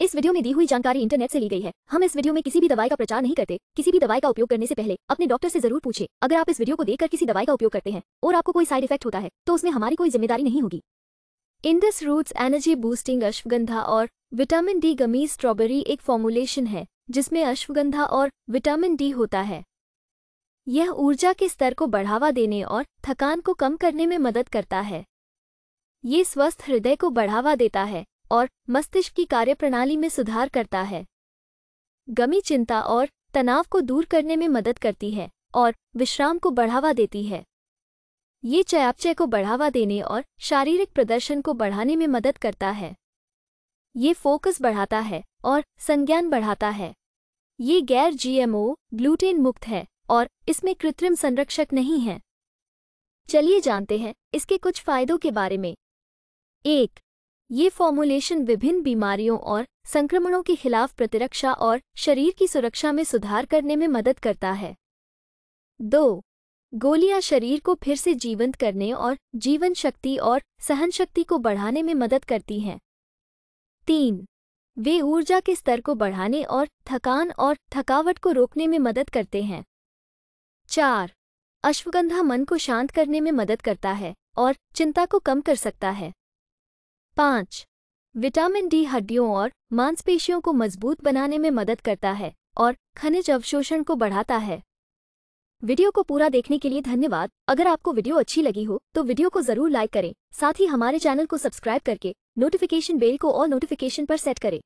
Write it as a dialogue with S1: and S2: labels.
S1: इस वीडियो में दी हुई जानकारी इंटरनेट से ली गई है हम इस वीडियो में किसी भी दवाई का प्रचार नहीं करते किसी भी दवाई का उपयोग करने से पहले अपने डॉक्टर से जरूर पूछे अगर आप इस वीडियो को देखकर किसी दवाई का उपयोग करते हैं और आपको कोई साइड इफेक्ट होता है तो उसमें हमारी कोई जिम्मेदारी नहीं होगी Indus Roots energy boosting ashwagandha और विटामिन डी गमी स्ट्रॉबेरी एक फॉर्मुलेशन है जिसमें अश्वगंधा और विटामिन डी होता है यह ऊर्जा के स्तर को बढ़ावा देने और थकान को कम करने में मदद करता है ये स्वस्थ हृदय को बढ़ावा देता है और मस्तिष्क की कार्यप्रणाली में सुधार करता है गमी चिंता और तनाव को दूर करने में मदद करती है और विश्राम को बढ़ावा देती है ये चयापचय को बढ़ावा देने और शारीरिक प्रदर्शन को बढ़ाने में मदद करता है ये फोकस बढ़ाता है और संज्ञान बढ़ाता है ये गैर जीएमओ ग्लूटेन मुक्त है और इसमें कृत्रिम संरक्षक नहीं है चलिए जानते हैं इसके कुछ फायदों के बारे में एक ये फॉर्मूलेशन विभिन्न बीमारियों और संक्रमणों के खिलाफ प्रतिरक्षा और शरीर की सुरक्षा में सुधार करने में मदद करता है दो गोलियां शरीर को फिर से जीवंत करने और जीवन शक्ति और सहन शक्ति को बढ़ाने में मदद करती हैं तीन वे ऊर्जा के स्तर को बढ़ाने और थकान और थकावट को रोकने में मदद करते हैं चार अश्वगंधा मन को शांत करने में मदद करता है और चिंता को कम कर सकता है पाँच विटामिन डी हड्डियों और मांसपेशियों को मजबूत बनाने में मदद करता है और खनिज अवशोषण को बढ़ाता है वीडियो को पूरा देखने के लिए धन्यवाद अगर आपको वीडियो अच्छी लगी हो तो वीडियो को जरूर लाइक करें साथ ही हमारे चैनल को सब्सक्राइब करके नोटिफिकेशन बेल को और नोटिफिकेशन पर सेट करें